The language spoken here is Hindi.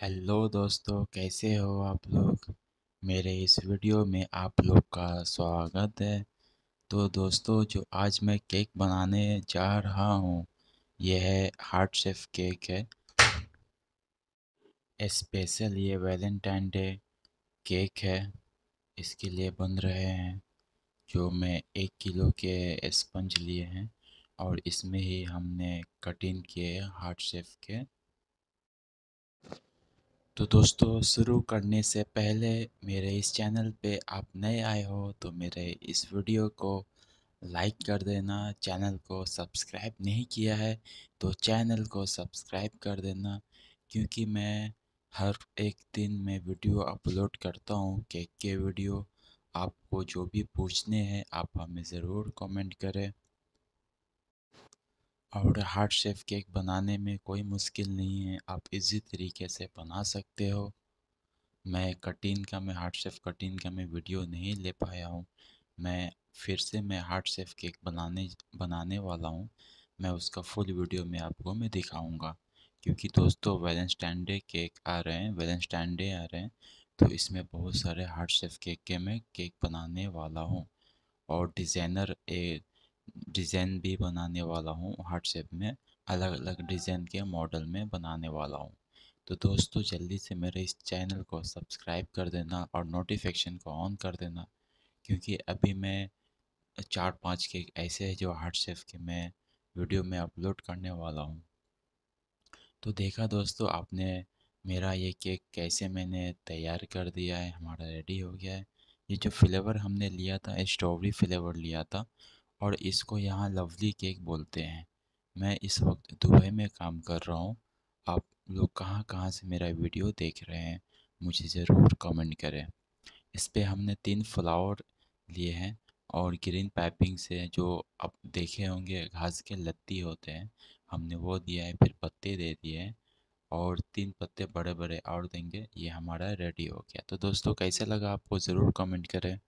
हेलो दोस्तों कैसे हो आप लोग मेरे इस वीडियो में आप लोग का स्वागत है तो दोस्तों जो आज मैं केक बनाने जा रहा हूँ यह हार्ट शेफ केक है स्पेशल ये वैलेंटाइन डे केक है इसके लिए बन रहे हैं जो मैं एक किलो के स्पंज लिए हैं और इसमें ही हमने कटिंग किए हार्ट शेफ के तो दोस्तों शुरू करने से पहले मेरे इस चैनल पे आप नए आए हो तो मेरे इस वीडियो को लाइक कर देना चैनल को सब्सक्राइब नहीं किया है तो चैनल को सब्सक्राइब कर देना क्योंकि मैं हर एक दिन में वीडियो अपलोड करता हूँ केक के वीडियो आपको जो भी पूछने हैं आप हमें ज़रूर कमेंट करें और हार्ट शेप केक बनाने में कोई मुश्किल नहीं है आप इजी तरीके से बना सकते हो मैं कटिन का मैं हार्ट शेप कटिन का मैं वीडियो नहीं ले पाया हूँ मैं फिर से मैं हार्ट शेप केक बनाने बनाने वाला हूँ मैं उसका फुल वीडियो में आपको मैं दिखाऊँगा क्योंकि दोस्तों वैलेंस्टाइन डे केक आ रहे हैं वैलेंस्टाइन डे आ रहे हैं तो इसमें बहुत सारे हार्ट शेप केक के मैं केक बनाने वाला हूँ और डिज़ाइनर एक डिज़ाइन भी बनाने वाला हूँ व्हाट्सएप में अलग अलग डिज़ाइन के मॉडल में बनाने वाला हूँ तो दोस्तों जल्दी से मेरे इस चैनल को सब्सक्राइब कर देना और नोटिफिकेशन को ऑन कर देना क्योंकि अभी मैं चार पाँच के ऐसे है जो व्हाट्सएप के मैं वीडियो में अपलोड करने वाला हूँ तो देखा दोस्तों आपने मेरा ये केक कैसे मैंने तैयार कर दिया है हमारा रेडी हो गया है ये जो फ्लेवर हमने लिया था स्ट्रॉबेरी फ्लेवर लिया था और इसको यहाँ लवली केक बोलते हैं मैं इस वक्त दुबई में काम कर रहा हूँ आप लोग कहाँ कहाँ से मेरा वीडियो देख रहे हैं मुझे ज़रूर कमेंट करें इस पर हमने तीन फ्लावर लिए हैं और ग्रीन पाइपिंग से जो आप देखे होंगे घास के लत्ती होते हैं हमने वो दिया है फिर पत्ते दे दिए हैं और तीन पत्ते बड़े बड़े और देंगे ये हमारा रेडी हो गया तो दोस्तों कैसे लगा आपको ज़रूर कमेंट करें